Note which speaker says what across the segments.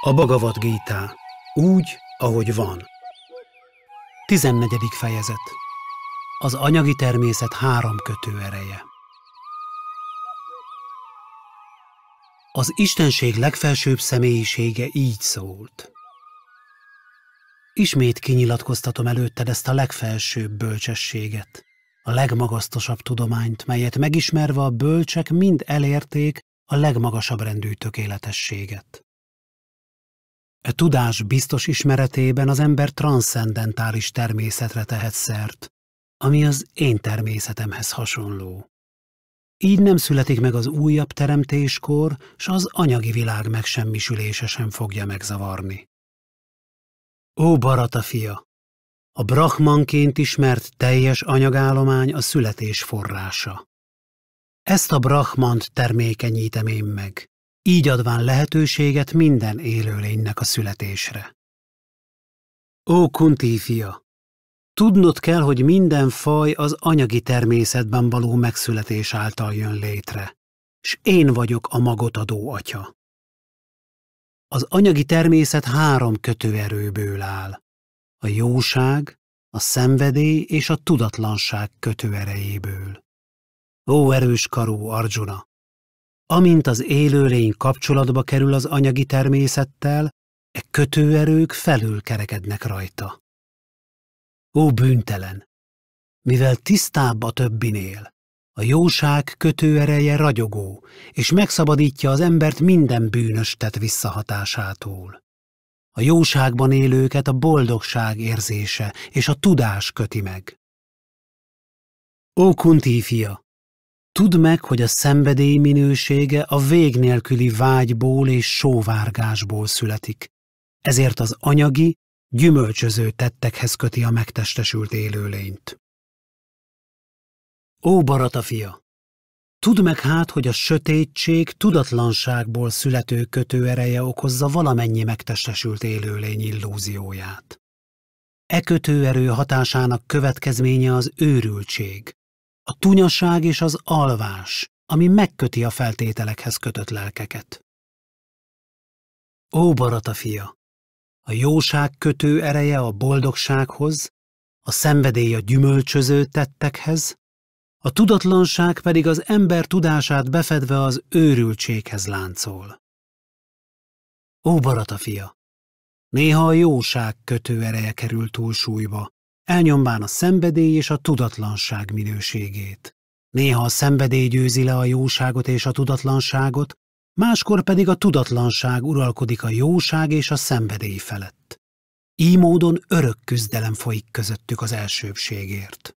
Speaker 1: A Bagavat Gita. Úgy, ahogy van. 14. fejezet. Az anyagi természet három kötő ereje. Az Istenség legfelsőbb személyisége így szólt. Ismét kinyilatkoztatom előtted ezt a legfelsőbb bölcsességet, a legmagasztosabb tudományt, melyet megismerve a bölcsek mind elérték a legmagasabb rendű tökéletességet. E tudás biztos ismeretében az ember transzcendentális természetre tehet szert, ami az én természetemhez hasonló. Így nem születik meg az újabb teremtéskor, s az anyagi világ megsemmisülése sem fogja megzavarni. Ó, barata fia! A brahmanként ismert teljes anyagállomány a születés forrása. Ezt a brahmant termékenyítem én meg így adván lehetőséget minden élőlénynek a születésre. Ó, Kunti fia! Tudnod kell, hogy minden faj az anyagi természetben való megszületés által jön létre, s én vagyok a magot adó atya. Az anyagi természet három kötőerőből áll. A jóság, a szenvedély és a tudatlanság kötőerejéből. Ó, erős karú, Arjuna! Amint az élőlény kapcsolatba kerül az anyagi természettel, e kötőerők felül kerekednek rajta. Ó bűntelen! Mivel tisztább a többinél, a jóság kötőereje ragyogó, és megszabadítja az embert minden bűnös tett visszahatásától. A jóságban élőket a boldogság érzése és a tudás köti meg. Ó, Kunti fia! Tudd meg, hogy a szenvedély minősége a vég nélküli vágyból és sóvárgásból születik. Ezért az anyagi, gyümölcsöző tettekhez köti a megtestesült élőlényt. Ó, barata fia! Tudd meg hát, hogy a sötétség tudatlanságból születő kötőereje okozza valamennyi megtestesült élőlény illúzióját. E kötőerő hatásának következménye az őrültség, a tunyaság és az alvás, ami megköti a feltételekhez kötött lelkeket. Ó, barata fia! A jóság kötő ereje a boldogsághoz, a szenvedély a gyümölcsöző tettekhez, a tudatlanság pedig az ember tudását befedve az őrültséghez láncol. Ó, barata fia! Néha a jóság kötő ereje kerül túlsúlyba, elnyomván a szenvedély és a tudatlanság minőségét. Néha a szenvedély győzi le a jóságot és a tudatlanságot, máskor pedig a tudatlanság uralkodik a jóság és a szenvedély felett. Így módon örök küzdelem folyik közöttük az elsőbségért.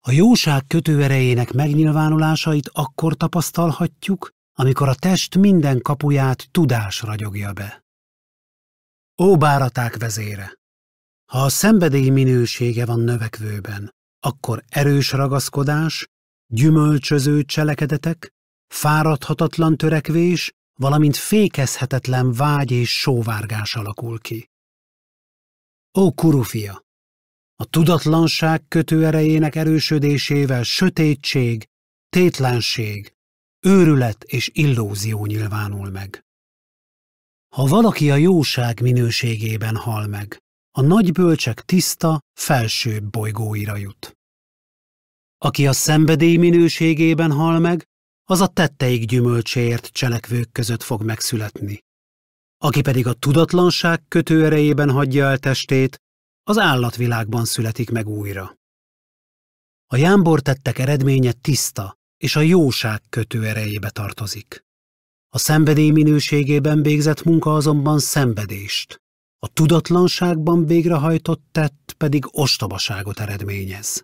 Speaker 1: A jóság kötőerejének megnyilvánulásait akkor tapasztalhatjuk, amikor a test minden kapuját tudás ragyogja be. Ó báraták vezére! Ha a szenvedély minősége van növekvőben, akkor erős ragaszkodás, gyümölcsöző cselekedetek, fáradhatatlan törekvés, valamint fékezhetetlen vágy és sóvárgás alakul ki. Ó, kurufia! A tudatlanság kötőerejének erősödésével sötétség, tétlenség, őrület és illúzió nyilvánul meg. Ha valaki a jóság minőségében hal meg, a nagy bölcsek tiszta, felső bolygóira jut. Aki a szenvedély minőségében hal meg, az a tetteik gyümölcséért cselekvők között fog megszületni. Aki pedig a tudatlanság kötőerejében hagyja el testét, az állatvilágban születik meg újra. A jámbor tettek eredménye tiszta, és a jóság kötőerejébe tartozik. A szenvedély minőségében végzett munka azonban szenvedést, a tudatlanságban végrehajtott tett pedig ostobaságot eredményez.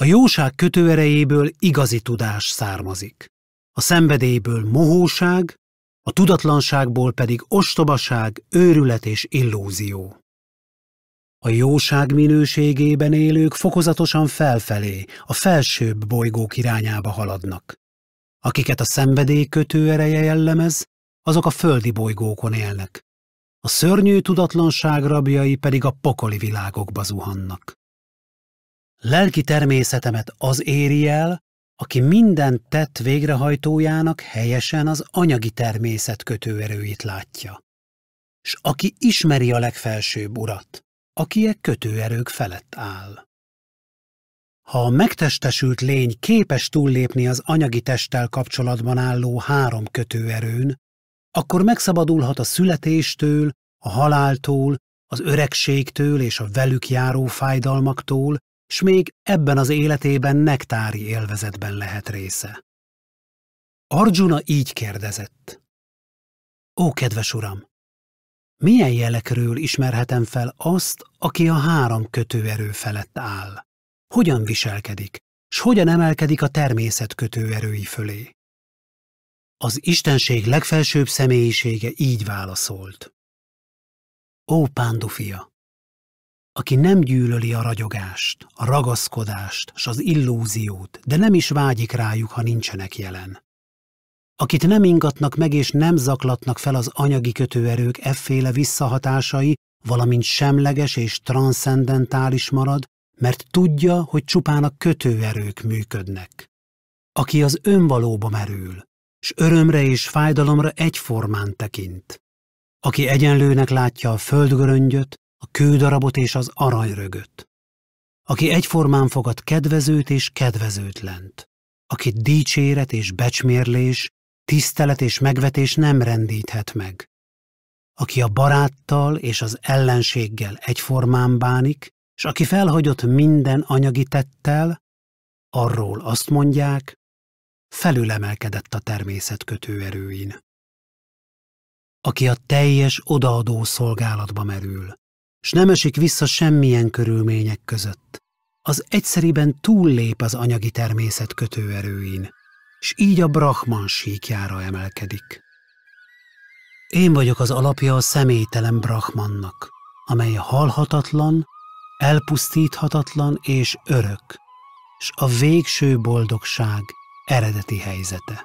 Speaker 1: A jóság kötőerejéből igazi tudás származik, a szenvedélyből mohóság, a tudatlanságból pedig ostobaság, őrület és illúzió. A jóság minőségében élők fokozatosan felfelé, a felsőbb bolygók irányába haladnak. Akiket a szenvedély kötőereje jellemez, azok a földi bolygókon élnek, a szörnyű tudatlanság rabjai pedig a pokoli világokba zuhannak. Lelki természetemet az éri el, aki minden tett végrehajtójának helyesen az anyagi természet kötőerőit látja, s aki ismeri a legfelsőbb urat, aki e kötőerők felett áll. Ha a megtestesült lény képes túllépni az anyagi testtel kapcsolatban álló három kötőerőn, akkor megszabadulhat a születéstől, a haláltól, az öregségtől és a velük járó fájdalmaktól, s még ebben az életében nektári élvezetben lehet része. Arjuna így kérdezett. Ó, kedves uram! Milyen jelekről ismerhetem fel azt, aki a három kötőerő felett áll? Hogyan viselkedik, s hogyan emelkedik a természet kötőerői fölé? Az Istenség legfelsőbb személyisége így válaszolt. Ó, pándufia! Aki nem gyűlöli a ragyogást, a ragaszkodást s az illúziót, de nem is vágyik rájuk, ha nincsenek jelen. Akit nem ingatnak meg és nem zaklatnak fel az anyagi kötőerők efféle visszahatásai, valamint semleges és transzcendentális marad, mert tudja, hogy csupán a kötőerők működnek. Aki az önvalóba merül, s örömre és fájdalomra egyformán tekint. Aki egyenlőnek látja a földgöröngyöt, a kődarabot és az aranyrögöt. Aki egyformán fogad kedvezőt és kedvezőtlent. Aki dicséret és becsmérlés, tisztelet és megvetés nem rendíthet meg. Aki a baráttal és az ellenséggel egyformán bánik, s aki felhagyott minden anyagi tettel, arról azt mondják, felülemelkedett a természet kötőerőin. Aki a teljes odaadó szolgálatba merül, s nem esik vissza semmilyen körülmények között, az egyszeriben túllép az anyagi természet kötőerőin, s így a Brahman síkjára emelkedik. Én vagyok az alapja a személytelen Brahmannak, amely halhatatlan, elpusztíthatatlan és örök, s a végső boldogság eredeti helyzete.